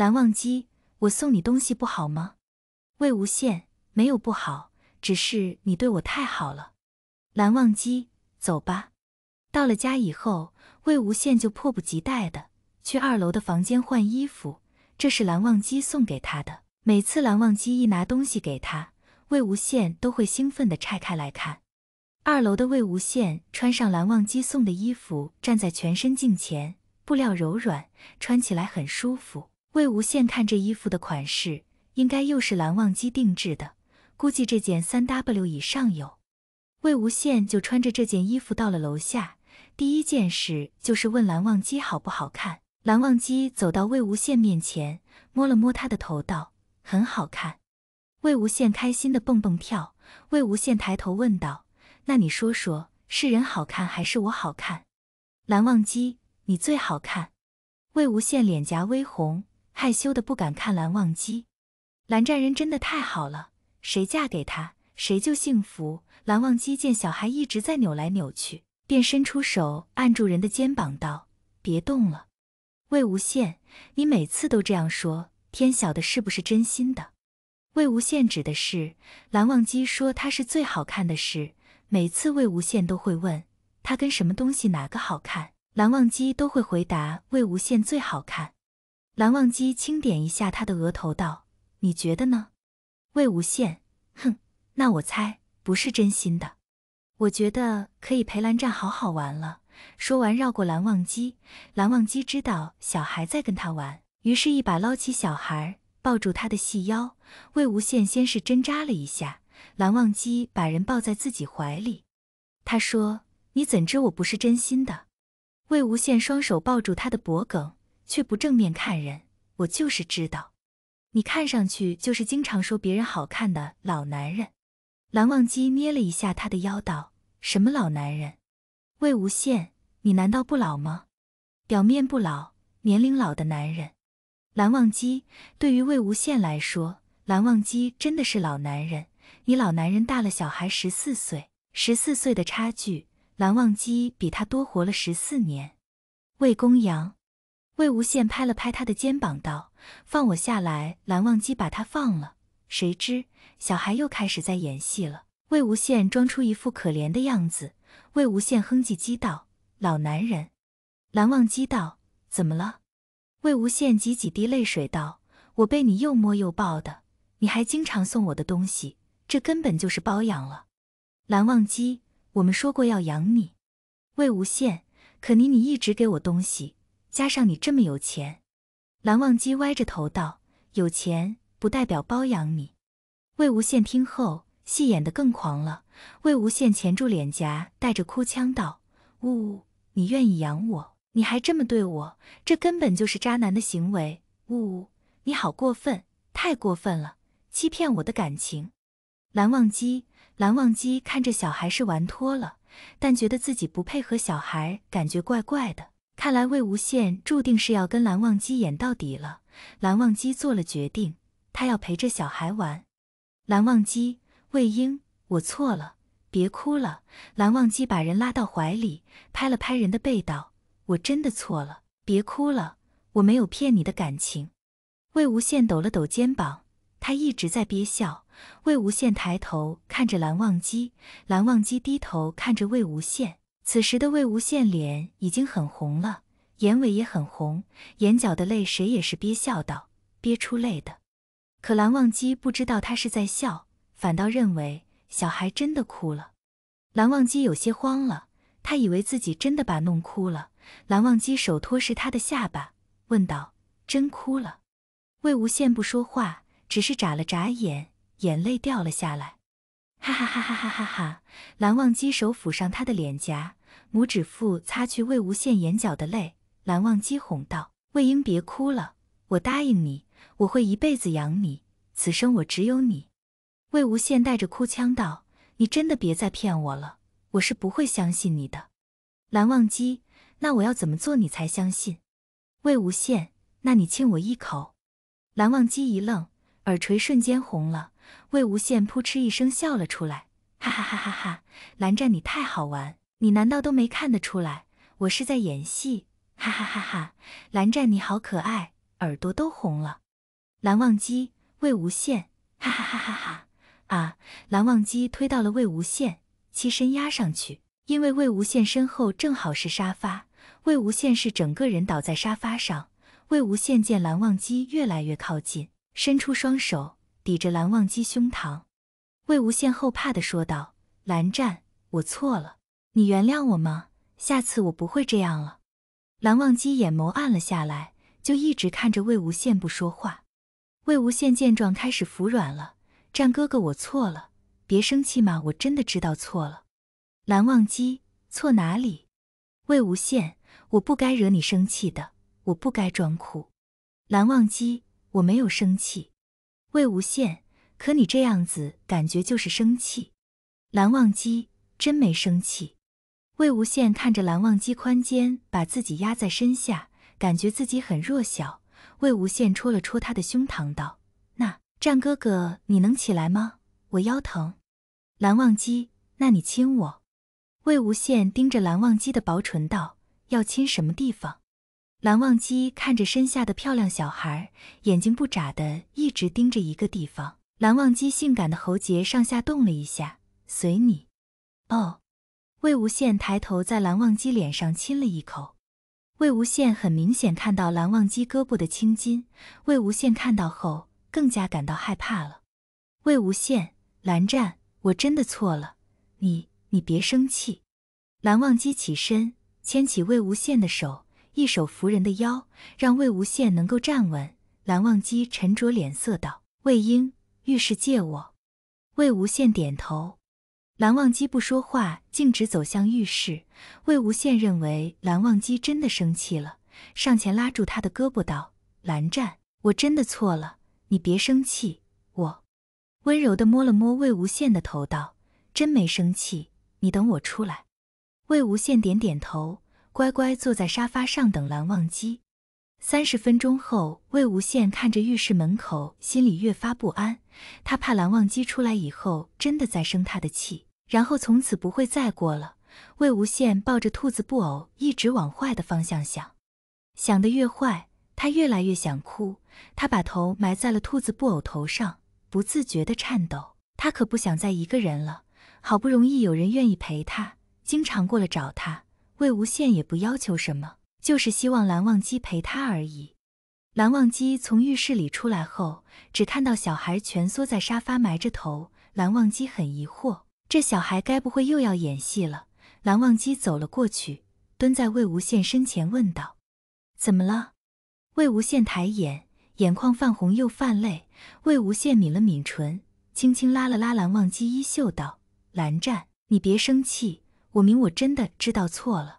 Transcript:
蓝忘机，我送你东西不好吗？魏无羡没有不好，只是你对我太好了。蓝忘机，走吧。到了家以后，魏无羡就迫不及待的去二楼的房间换衣服，这是蓝忘机送给他的。每次蓝忘机一拿东西给他，魏无羡都会兴奋的拆开来看。二楼的魏无羡穿上蓝忘机送的衣服，站在全身镜前，布料柔软，穿起来很舒服。魏无羡看这衣服的款式，应该又是蓝忘机定制的，估计这件三 W 以上有。魏无羡就穿着这件衣服到了楼下，第一件事就是问蓝忘机好不好看。蓝忘机走到魏无羡面前，摸了摸他的头，道：“很好看。”魏无羡开心的蹦蹦跳。魏无羡抬头问道：“那你说说是人好看还是我好看？”蓝忘机：“你最好看。”魏无羡脸颊微红。害羞的不敢看蓝忘机，蓝湛人真的太好了，谁嫁给他谁就幸福。蓝忘机见小孩一直在扭来扭去，便伸出手按住人的肩膀道：“别动了。”魏无羡，你每次都这样说，天晓得是不是真心的？魏无羡指的是蓝忘机说他是最好看的事，每次魏无羡都会问他跟什么东西哪个好看，蓝忘机都会回答魏无羡最好看。蓝忘机轻点一下他的额头，道：“你觉得呢？”魏无羡，哼，那我猜不是真心的。我觉得可以陪蓝湛好好玩了。说完，绕过蓝忘机。蓝忘机知道小孩在跟他玩，于是一把捞起小孩，抱住他的细腰。魏无羡先是针扎了一下，蓝忘机把人抱在自己怀里。他说：“你怎知我不是真心的？”魏无羡双手抱住他的脖颈。却不正面看人，我就是知道，你看上去就是经常说别人好看的老男人。蓝忘机捏了一下他的腰，道：“什么老男人？魏无羡，你难道不老吗？表面不老，年龄老的男人。”蓝忘机对于魏无羡来说，蓝忘机真的是老男人。你老男人大了，小孩十四岁，十四岁的差距，蓝忘机比他多活了十四年。魏公羊。魏无羡拍了拍他的肩膀，道：“放我下来。”蓝忘机把他放了。谁知小孩又开始在演戏了。魏无羡装出一副可怜的样子。魏无羡哼唧唧道：“老男人。”蓝忘机道：“怎么了？”魏无羡挤几滴泪水道：“我被你又摸又抱的，你还经常送我的东西，这根本就是包养了。”蓝忘机：“我们说过要养你。”魏无羡：“可你你一直给我东西。”加上你这么有钱，蓝忘机歪着头道：“有钱不代表包养你。”魏无羡听后，戏演的更狂了。魏无羡钳住脸颊，带着哭腔道：“呜，呜，你愿意养我？你还这么对我，这根本就是渣男的行为！呜，你好过分，太过分了，欺骗我的感情！”蓝忘机，蓝忘机看着小孩是玩脱了，但觉得自己不配合小孩，感觉怪怪的。看来魏无羡注定是要跟蓝忘机演到底了。蓝忘机做了决定，他要陪着小孩玩。蓝忘机，魏婴，我错了，别哭了。蓝忘机把人拉到怀里，拍了拍人的背，道：“我真的错了，别哭了，我没有骗你的感情。”魏无羡抖了抖肩膀，他一直在憋笑。魏无羡抬头看着蓝忘机，蓝忘机低头看着魏无羡。此时的魏无羡脸已经很红了，眼尾也很红，眼角的泪谁也是憋笑道，憋出泪的。可蓝忘机不知道他是在笑，反倒认为小孩真的哭了。蓝忘机有些慌了，他以为自己真的把弄哭了。蓝忘机手托是他的下巴，问道：“真哭了？”魏无羡不说话，只是眨了眨眼，眼泪掉了下来。哈哈哈哈哈哈哈！蓝忘机手抚上他的脸颊。拇指腹擦去魏无羡眼角的泪，蓝忘机哄道：“魏婴别哭了，我答应你，我会一辈子养你，此生我只有你。”魏无羡带着哭腔道：“你真的别再骗我了，我是不会相信你的。”蓝忘机：“那我要怎么做你才相信？”魏无羡：“那你亲我一口。”蓝忘机一愣，耳垂瞬间红了。魏无羡扑哧一声笑了出来：“哈哈哈哈哈，蓝湛你太好玩。”你难道都没看得出来我是在演戏？哈哈哈哈！蓝湛，你好可爱，耳朵都红了。蓝忘机、魏无羡，哈哈哈哈哈啊！蓝忘机推到了魏无羡，起身压上去，因为魏无羡身后正好是沙发。魏无羡是整个人倒在沙发上。魏无羡见蓝忘机越来越靠近，伸出双手抵着蓝忘机胸膛。魏无羡后怕的说道：“蓝湛，我错了。”你原谅我吗？下次我不会这样了。蓝忘机眼眸暗了下来，就一直看着魏无羡不说话。魏无羡见状开始服软了：“战哥哥，我错了，别生气嘛，我真的知道错了。”蓝忘机：“错哪里？”魏无羡：“我不该惹你生气的，我不该装哭。”蓝忘机：“我没有生气。”魏无羡：“可你这样子感觉就是生气。”蓝忘机：“真没生气。”魏无羡看着蓝忘机宽肩把自己压在身下，感觉自己很弱小。魏无羡戳了戳他的胸膛，道：“那战哥哥，你能起来吗？我腰疼。”蓝忘机：“那你亲我。”魏无羡盯着蓝忘机的薄唇，道：“要亲什么地方？”蓝忘机看着身下的漂亮小孩，眼睛不眨的一直盯着一个地方。蓝忘机性感的喉结上下动了一下，随你。哦。魏无羡抬头，在蓝忘机脸上亲了一口。魏无羡很明显看到蓝忘机胳膊的青筋，魏无羡看到后更加感到害怕了。魏无羡，蓝湛，我真的错了，你你别生气。蓝忘机起身，牵起魏无羡的手，一手扶人的腰，让魏无羡能够站稳。蓝忘机沉着脸色道：“魏婴，遇事借我。”魏无羡点头。蓝忘机不说话，径直走向浴室。魏无羡认为蓝忘机真的生气了，上前拉住他的胳膊道：“蓝湛，我真的错了，你别生气。”我温柔地摸了摸魏无羡的头，道：“真没生气，你等我出来。”魏无羡点点头，乖乖坐在沙发上等蓝忘机。三十分钟后，魏无羡看着浴室门口，心里越发不安。他怕蓝忘机出来以后真的在生他的气。然后从此不会再过了。魏无羡抱着兔子布偶，一直往坏的方向想，想的越坏，他越来越想哭。他把头埋在了兔子布偶头上，不自觉的颤抖。他可不想再一个人了。好不容易有人愿意陪他，经常过来找他。魏无羡也不要求什么，就是希望蓝忘机陪他而已。蓝忘机从浴室里出来后，只看到小孩蜷缩在沙发，埋着头。蓝忘机很疑惑。这小孩该不会又要演戏了？蓝忘机走了过去，蹲在魏无羡身前，问道：“怎么了？”魏无羡抬眼，眼眶泛红又泛泪。魏无羡抿了抿唇，轻轻拉了拉蓝忘机衣袖，道：“蓝湛，你别生气，我明我真的知道错了。”